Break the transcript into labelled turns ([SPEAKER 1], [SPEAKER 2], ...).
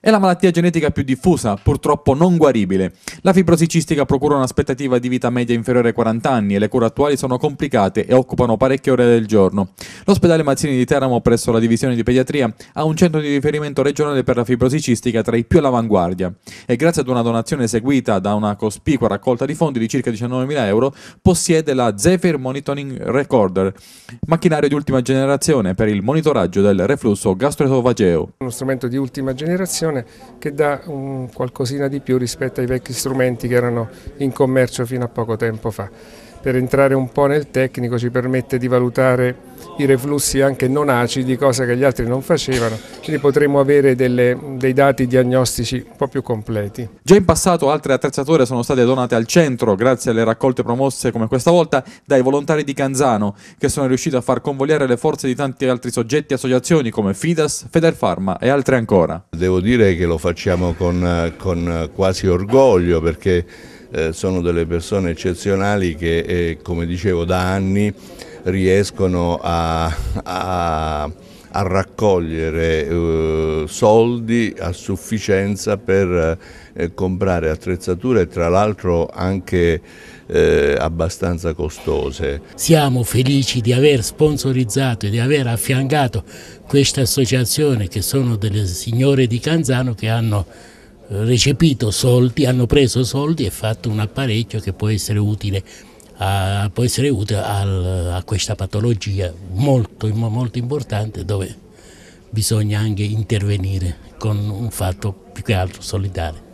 [SPEAKER 1] È la malattia genetica più diffusa, purtroppo non guaribile. La fibrosi cistica procura un'aspettativa di vita media inferiore ai 40 anni e le cure attuali sono complicate e occupano parecchie ore del giorno. L'ospedale Mazzini di Teramo presso la divisione di pediatria ha un centro di riferimento regionale per la fibrosi cistica tra i più all'avanguardia e grazie ad una donazione eseguita da una cospicua raccolta di fondi di circa 19.000 euro possiede la Zephyr Monitoring Recorder, macchinario di ultima generazione per il monitoraggio del reflusso gastroesofageo
[SPEAKER 2] uno strumento di ultima generazione che dà un qualcosina di più rispetto ai vecchi strumenti che erano in commercio fino a poco tempo fa per entrare un po' nel tecnico ci permette di valutare i reflussi anche non acidi, cosa che gli altri non facevano, quindi potremmo avere delle, dei dati diagnostici un po' più completi.
[SPEAKER 1] Già in passato altre attrezzature sono state donate al centro grazie alle raccolte promosse come questa volta dai volontari di Canzano che sono riusciti a far convogliare le forze di tanti altri soggetti e associazioni come Fidas, Federfarma e altre ancora.
[SPEAKER 3] Devo dire che lo facciamo con, con quasi orgoglio perché eh, sono delle persone eccezionali che, eh, come dicevo, da anni riescono a, a a raccogliere eh, soldi a sufficienza per eh, comprare attrezzature tra l'altro anche eh, abbastanza costose.
[SPEAKER 4] Siamo felici di aver sponsorizzato e di aver affiancato questa associazione che sono delle signore di Canzano che hanno recepito soldi, hanno preso soldi e fatto un apparecchio che può essere utile a, può essere utile al, a questa patologia molto, molto importante dove bisogna anche intervenire con un fatto più che altro solidale.